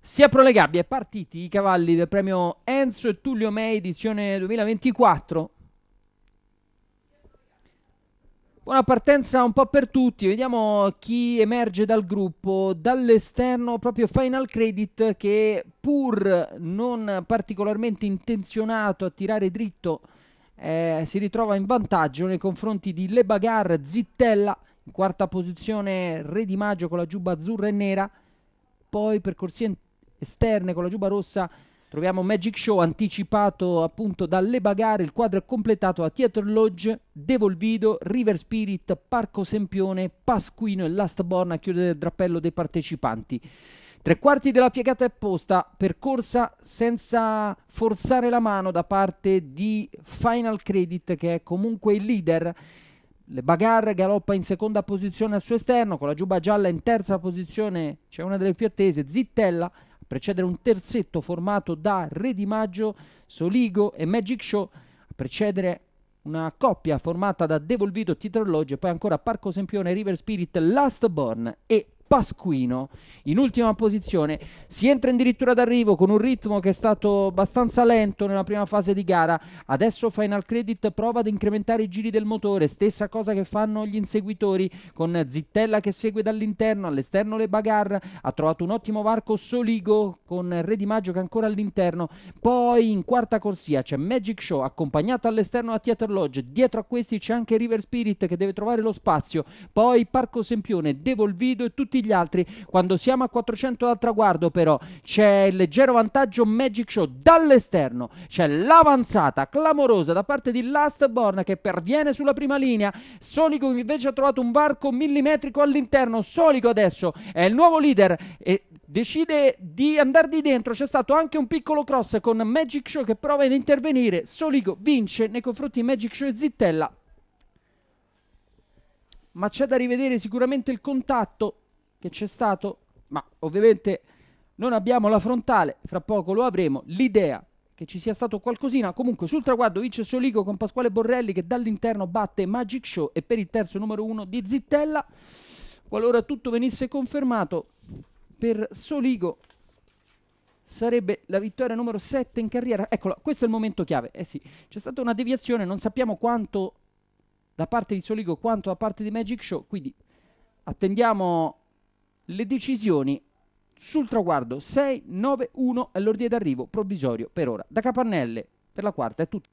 Si aprono le gabbie, partiti i cavalli del premio Enzo e Tullio May edizione 2024. Buona partenza un po' per tutti, vediamo chi emerge dal gruppo, dall'esterno proprio Final Credit che pur non particolarmente intenzionato a tirare dritto eh, si ritrova in vantaggio nei confronti di Le Bagar Zittella, in quarta posizione Re di Maggio con la giubba azzurra e nera, poi per corsie esterne con la giuba rossa troviamo Magic Show anticipato appunto dalle Le Bagare, il quadro è completato da Theater Lodge, Devolvido, River Spirit, Parco Sempione, Pasquino e Last Born a chiudere il drappello dei partecipanti. Tre quarti della piegata è posta, percorsa senza forzare la mano da parte di Final Credit che è comunque il leader. Le bagarre galoppa in seconda posizione al suo esterno, con la giuba gialla in terza posizione c'è una delle più attese, Zittella precedere un terzetto formato da Re di Maggio, Soligo e Magic Show, a precedere una coppia formata da Devolvido, Titrologio e poi ancora Parco Sempione, River Spirit, Last Born e Pasquino in ultima posizione. Si entra addirittura d'arrivo con un ritmo che è stato abbastanza lento nella prima fase di gara. Adesso Final Credit prova ad incrementare i giri del motore, stessa cosa che fanno gli inseguitori con Zittella che segue dall'interno, all'esterno le bagarre. Ha trovato un ottimo varco Soligo con Re Di Maggio che è ancora all'interno. Poi in quarta corsia c'è Magic Show accompagnata all'esterno da Theater Lodge. Dietro a questi c'è anche River Spirit che deve trovare lo spazio. Poi Parco Sempione, Devolvido e tutti tutti gli altri. Quando siamo a 400 dal traguardo, però, c'è il leggero vantaggio Magic Show dall'esterno. C'è l'avanzata clamorosa da parte di Lastborn che perviene sulla prima linea. Solico invece ha trovato un varco millimetrico all'interno. Solico adesso è il nuovo leader e decide di andare di dentro. C'è stato anche un piccolo cross con Magic Show che prova ad intervenire. Solico vince nei confronti di Magic Show e Zittella. Ma c'è da rivedere sicuramente il contatto che c'è stato, ma ovviamente non abbiamo la frontale, fra poco lo avremo, l'idea che ci sia stato qualcosina, comunque sul traguardo vince Soligo con Pasquale Borrelli che dall'interno batte Magic Show e per il terzo numero uno di Zittella, qualora tutto venisse confermato per Soligo sarebbe la vittoria numero 7 in carriera. Eccola, questo è il momento chiave. Eh sì, c'è stata una deviazione, non sappiamo quanto da parte di Soligo quanto da parte di Magic Show, quindi attendiamo le decisioni sul traguardo 6-9-1 è l'ordine d'arrivo provvisorio per ora. Da Capannelle per la quarta è tutto.